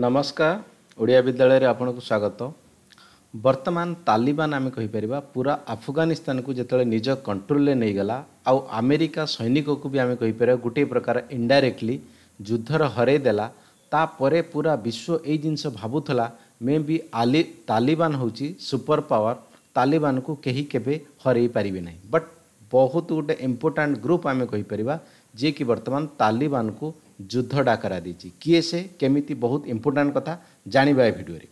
नमस्कार ओडिया विद्यालय को स्वागत वर्तमान तालिबान आम कहीपर पूरा आफगानिस्तान को जिते निज कंट्रोल नहींगला आउ आमेरिका सैनिक को भी आम कहीपर गोटे प्रकार इंडाइरेक्टली युद्धर हरदेला पूरा विश्व ये जिनस भावुला मे बी आलि तालिबान हूँ सुपर पावर तालिबान को कहीं के हर पारे ना बट बहुत गोटे इंपोर्टाट ग्रुप आम कहीपर जी कि बर्तमान तालिबान को ଯୁଦ୍ଧ ଡାକରା ଦେଇଛି କିଏ ସେ କେମିତି ବହୁତ ଇମ୍ପୋର୍ଟାଣ୍ଟ କଥା ଜାଣିବା ଏ ଭିଡ଼ିଓରେ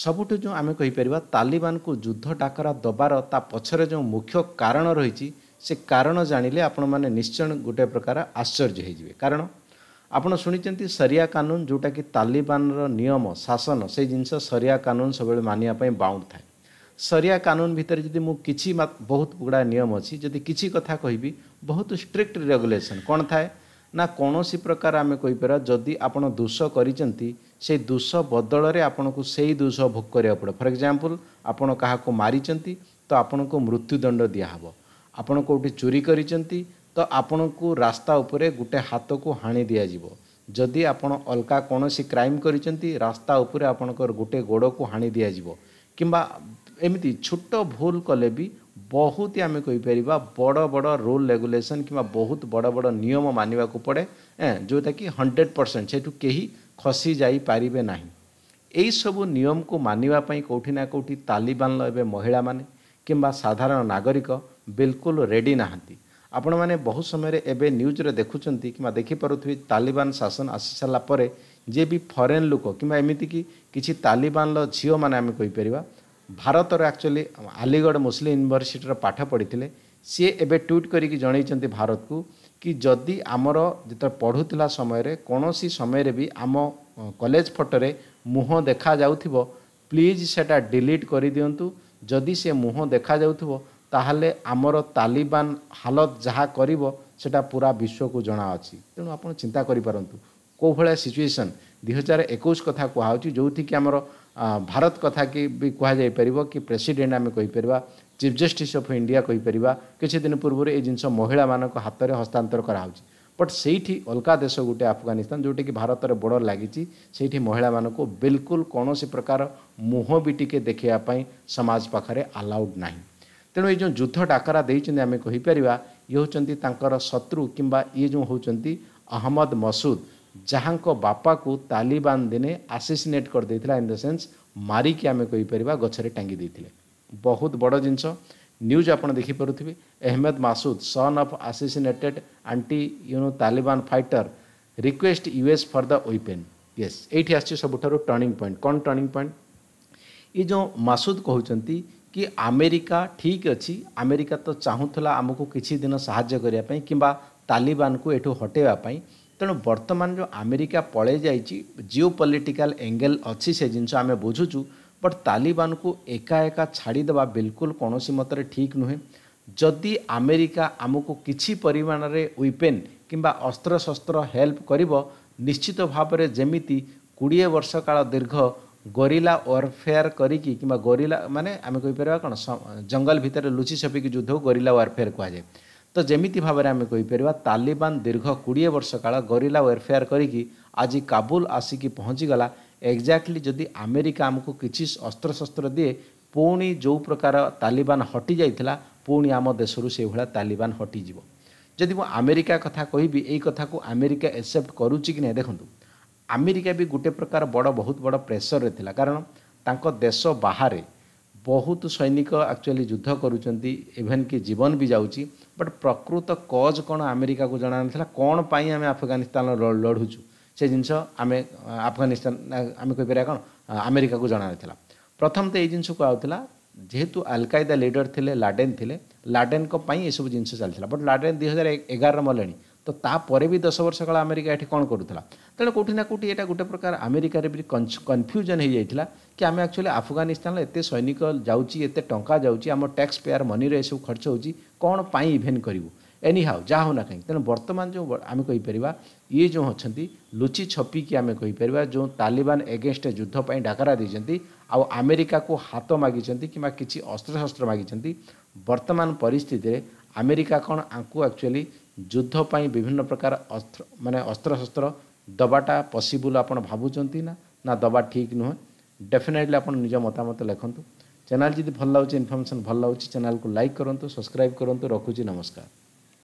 ସବୁଠୁ ଯେଉଁ ଆମେ କହିପାରିବା ତାଲିବାନକୁ ଯୁଦ୍ଧ ଡାକରା ଦେବାର ତା ପଛରେ ଯେଉଁ ମୁଖ୍ୟ କାରଣ ରହିଛି ସେ କାରଣ ଜାଣିଲେ ଆପଣମାନେ ନିଶ୍ଚୟ ଗୋଟେ ପ୍ରକାର ଆଶ୍ଚର୍ଯ୍ୟ ହୋଇଯିବେ କାରଣ ଆପଣ ଶୁଣିଛନ୍ତି ସରିଆ କାନୁନ ଯେଉଁଟାକି ତାଲିବାନର ନିୟମ ଶାସନ ସେଇ ଜିନିଷ ସରିଆ କାନୁନ ସବୁବେଳେ ମାନିବା ପାଇଁ ବାଉଣ୍ଡ ଥାଏ ସରିଆ କାନୁନ ଭିତରେ ଯଦି ମୁଁ କିଛି ବହୁତ ଗୁଡ଼ାଏ ନିୟମ ଅଛି ଯଦି କିଛି କଥା କହିବି ବହୁତ ଷ୍ଟ୍ରିକ୍ଟ ରେଗୁଲେସନ୍ କ'ଣ ଥାଏ ନା କୌଣସି ପ୍ରକାର ଆମେ କହିପାରିବା ଯଦି ଆପଣ ଦୋଷ କରିଛନ୍ତି ସେଇ ଦୋଷ ବଦଳରେ ଆପଣଙ୍କୁ ସେଇ ଦୋଷ ଭୋଗ କରିବାକୁ ପଡ଼ିବ ଫର୍ ଏକ୍ଜାମ୍ପଲ୍ ଆପଣ କାହାକୁ ମାରିଛନ୍ତି ତ ଆପଣଙ୍କୁ ମୃତ୍ୟୁଦଣ୍ଡ ଦିଆହେବ ଆପଣ କେଉଁଠି ଚୋରି କରିଛନ୍ତି ତ ଆପଣଙ୍କୁ ରାସ୍ତା ଉପରେ ଗୋଟେ ହାତକୁ ହାଣି ଦିଆଯିବ ଯଦି ଆପଣ ଅଲଗା କୌଣସି କ୍ରାଇମ୍ କରିଛନ୍ତି ରାସ୍ତା ଉପରେ ଆପଣଙ୍କର ଗୋଟେ ଗୋଡ଼କୁ ହାଣି ଦିଆଯିବ କିମ୍ବା ଏମିତି ଛୋଟ ଭୁଲ କଲେ ବି ବହୁତ ହିଁ ଆମେ କହିପାରିବା ବଡ଼ ବଡ଼ ରୁଲ୍ ରେଗୁଲେସନ୍ କିମ୍ବା ବହୁତ ବଡ଼ ବଡ଼ ନିୟମ ମାନିବାକୁ ପଡ଼େ ଯେଉଁଟାକି ହଣ୍ଡ୍ରେଡ଼ ପରସେଣ୍ଟ ସେଠୁ କେହି ଖସି ଯାଇପାରିବେ ନାହିଁ ଏହିସବୁ ନିୟମକୁ ମାନିବା ପାଇଁ କେଉଁଠି ନା କେଉଁଠି ତାଲିବାନର ଏବେ ମହିଳାମାନେ କିମ୍ବା ସାଧାରଣ ନାଗରିକ ବିଲକୁଲ ରେଡ଼ି ନାହାନ୍ତି ଆପଣମାନେ ବହୁ ସମୟରେ ଏବେ ନ୍ୟୁଜ୍ରେ ଦେଖୁଛନ୍ତି କିମ୍ବା ଦେଖିପାରୁଥିବେ ତାଲିବାନ ଶାସନ ଆସିସାରିଲା ପରେ ଯିଏ ବି ଫରେନ୍ ଲୋକ କିମ୍ବା ଏମିତିକି କିଛି ତାଲିବାନର ଝିଅମାନେ ଆମେ କହିପାରିବା ଭାରତର ଆକ୍ଚୁଆଲି ଆଲିଗଡ଼ ମୁସଲିମ ୟୁନିଭର୍ସିଟିର ପାଠ ପଢ଼ିଥିଲେ ସିଏ ଏବେ ଟ୍ୱିଟ୍ କରିକି ଜଣାଇଛନ୍ତି ଭାରତକୁ କି ଯଦି ଆମର ଯେତେବେଳେ ପଢ଼ୁଥିଲା ସମୟରେ କୌଣସି ସମୟରେ ବି ଆମ କଲେଜ ଫଟୋରେ ମୁହଁ ଦେଖାଯାଉଥିବ ପ୍ଲିଜ୍ ସେଇଟା ଡିଲିଟ୍ କରିଦିଅନ୍ତୁ ଯଦି ସେ ମୁହଁ ଦେଖାଯାଉଥିବ ତାହେଲେ ଆମର ତାଲିବାନ ହାଲତ ଯାହା କରିବ ସେଇଟା ପୁରା ବିଶ୍ୱକୁ ଜଣାଅଛି ତେଣୁ ଆପଣ ଚିନ୍ତା କରିପାରନ୍ତୁ କେଉଁ ଭଳିଆ ସିଚୁଏସନ୍ दुहजार एक कथ कहु जो कि आम भारत कथ कि भी कहुपर कि प्रेसीडेट आम कहीपर चिफ जस्टिस अफ इंडिया कहीपर किसी दिन पूर्व यह जिनस महिला मान हाथ में हस्तांतर करा बट से अलका देश गोटे आफगानिस्तान जोटि कि भारत बड़ लगी महिला मान बिल्कुल कौन सी प्रकार मुह भी टी देखापी समाज पाखे आलाउड ना तेणु ये युद्ध डाकरा देखें कहींपर ये होंगे शत्रु कि ये जो होंगे अहमद मसूद ଯାହାଙ୍କ ବାପାକୁ ତାଲିବାନ ଦିନେ ଆସିସିନେଟ୍ କରିଦେଇଥିଲା ଇନ୍ ଦ ସେନ୍ସ ମାରିକି ଆମେ କହିପାରିବା ଗଛରେ ଟାଙ୍ଗି ଦେଇଥିଲେ ବହୁତ ବଡ଼ ଜିନିଷ ନ୍ୟୁଜ୍ ଆପଣ ଦେଖିପାରୁଥିବେ Ahmad Massoud son of assassinated anti ୟୁନୋ Taliban fighter request US for the weapon yes ଏଇଠି ଆସିଛି ସବୁଠାରୁ ଟର୍ଣ୍ଣିଂ ପଏଣ୍ଟ କ'ଣ ଟର୍ଣ୍ଣିଂ ପଏଣ୍ଟ ଏ ଯେଉଁ ମାସୁଦ କହୁଛନ୍ତି କି ଆମେରିକା ଠିକ୍ ଅଛି ଆମେରିକା ତ ଚାହୁଁଥିଲା ଆମକୁ କିଛି ଦିନ ସାହାଯ୍ୟ କରିବା ପାଇଁ କିମ୍ବା ତାଲିବାନକୁ ଏଠୁ ହଟେଇବା ପାଇଁ ତେଣୁ ବର୍ତ୍ତମାନ ଯେଉଁ ଆମେରିକା ପଳେଇ ଯାଇଛି ଜିଓ ପଲିଟିକାଲ ଏଙ୍ଗେଲ ଅଛି ସେ ଜିନିଷ ଆମେ ବୁଝୁଛୁ ବଟ୍ ତାଲିବାନକୁ ଏକା ଏକା ଛାଡ଼ିଦେବା ବିଲକୁଲ କୌଣସି ମତରେ ଠିକ୍ ନୁହେଁ ଯଦି ଆମେରିକା ଆମକୁ କିଛି ପରିମାଣରେ ୱିପେନ୍ କିମ୍ବା ଅସ୍ତ୍ରଶସ୍ତ୍ର ହେଲ୍ପ କରିବ ନିଶ୍ଚିତ ଭାବରେ ଯେମିତି କୋଡ଼ିଏ ବର୍ଷ କାଳ ଦୀର୍ଘ ଗରିଲା ୱାରଫେୟାର କରିକି କିମ୍ବା ଗରିଲା ମାନେ ଆମେ କହିପାରିବା କ'ଣ ଜଙ୍ଗଲ ଭିତରେ ଲୁଚି ଛପିକି ଯୁଦ୍ଧକୁ ଗରିଲା ୱାରଫେୟାର କୁହାଯାଏ ତ ଯେମିତି ଭାବରେ ଆମେ କହିପାରିବା ତାଲିବାନ ଦୀର୍ଘ କୋଡ଼ିଏ ବର୍ଷ କାଳ ଗରିଲା ୱେରଫେୟାର କରିକି ଆଜି କାବୁଲ ଆସିକି ପହଞ୍ଚିଗଲା ଏକ୍ଜାକ୍ଟଲି ଯଦି ଆମେରିକା ଆମକୁ କିଛି ଅସ୍ତ୍ରଶସ୍ତ୍ର ଦିଏ ପୁଣି ଯେଉଁ ପ୍ରକାର ତାଲିବାନ ହଟିଯାଇଥିଲା ପୁଣି ଆମ ଦେଶରୁ ସେଇଭଳିଆ ତାଲିବାନ ହଟିଯିବ ଯଦି ମୁଁ ଆମେରିକା କଥା କହିବି ଏଇ କଥାକୁ ଆମେରିକା ଏକ୍ସେପ୍ଟ କରୁଛି କି ନାହିଁ ଦେଖନ୍ତୁ ଆମେରିକା ବି ଗୋଟେ ପ୍ରକାର ବଡ଼ ବହୁତ ବଡ଼ ପ୍ରେସରରେ ଥିଲା କାରଣ ତାଙ୍କ ଦେଶ ବାହାରେ ବହୁତ ସୈନିକ ଆକ୍ଚୁଆଲି ଯୁଦ୍ଧ କରୁଛନ୍ତି ଇଭେନ୍ କି ଜୀବନ ବି ଯାଉଛି ବଟ୍ ପ୍ରକୃତ କଜ୍ କ'ଣ ଆମେରିକାକୁ ଜଣାନଥିଲା କ'ଣ ପାଇଁ ଆମେ ଆଫଗାନିସ୍ତାନ ଲଢ଼ୁଛୁ ସେ ଜିନିଷ ଆମେ ଆଫଗାନିସ୍ତାନ ଆମେ କହିପାରିବା କ'ଣ ଆମେରିକାକୁ ଜଣାନଥିଲା ପ୍ରଥମ ତ ଏଇ ଜିନିଷ କୁହାଯାଉଥିଲା ଯେହେତୁ ଆଲକାଇଦା ଲିଡର୍ ଥିଲେ ଲାଡେନ୍ ଥିଲେ ଲାଡେନ୍ଙ୍କ ପାଇଁ ଏସବୁ ଜିନିଷ ଚାଲିଥିଲା ବଟ୍ ଲାଡେନ୍ ଦୁଇ ହଜାର ଏଗାରରେ ମଲେଣି ତ ତାପରେ ବି ଦଶ ବର୍ଷ କାଳ ଆମେରିକା ଏଠି କ'ଣ କରୁଥିଲା ତେଣୁ କେଉଁଠି ନା କେଉଁଠି ଏଇଟା ଗୋଟେ ପ୍ରକାର ଆମେରିକାରେ ବି କନଫ୍ୟୁଜନ୍ ହେଇଯାଇଥିଲା କି ଆମେ ଆକ୍ଚୁଆଲି ଆଫଗାନିସ୍ତାନରେ ଏତେ ସୈନିକ ଯାଉଛି ଏତେ ଟଙ୍କା ଯାଉଛି ଆମ ଟ୍ୟାକ୍ସ ପେୟାର ମନିରେ ଏସବୁ ଖର୍ଚ୍ଚ ହେଉଛି କ'ଣ ପାଇଁ ଇଭେନ୍ କରିବୁ ଏନି ହାଉ ଯାହା ହେଉ ନା କାହିଁକି ତେଣୁ ବର୍ତ୍ତମାନ ଯେଉଁ ଆମେ କହିପାରିବା ଇଏ ଯେଉଁ ଅଛନ୍ତି ଲୁଚି ଛପିକି ଆମେ କହିପାରିବା ଯେଉଁ ତାଲିବାନ ଏଗେନଷ୍ଟ ଯୁଦ୍ଧ ପାଇଁ ଡାକରା ଦେଇଛନ୍ତି ଆଉ ଆମେରିକାକୁ ହାତ ମାଗିଛନ୍ତି କିମ୍ବା କିଛି ଅସ୍ତ୍ରଶସ୍ତ୍ର ମାଗିଛନ୍ତି ବର୍ତ୍ତମାନ ପରିସ୍ଥିତିରେ ଆମେରିକା କ'ଣ ଆଙ୍କୁ ଆକ୍ଚୁଆଲି युद्ध विभिन्न प्रकार अस्त्र मानने अस्त्रशस्त्र दबाटा पसिबुल आप भावुंट ना ना दबा ठीक नुहे डेफिनेटली आप निज मतामत लिखुद चैनल जी भल लगे इनफर्मेसन भल लगे चैनल को लाइक करूँ सब्सक्राइब करूँ रखुच नमस्कार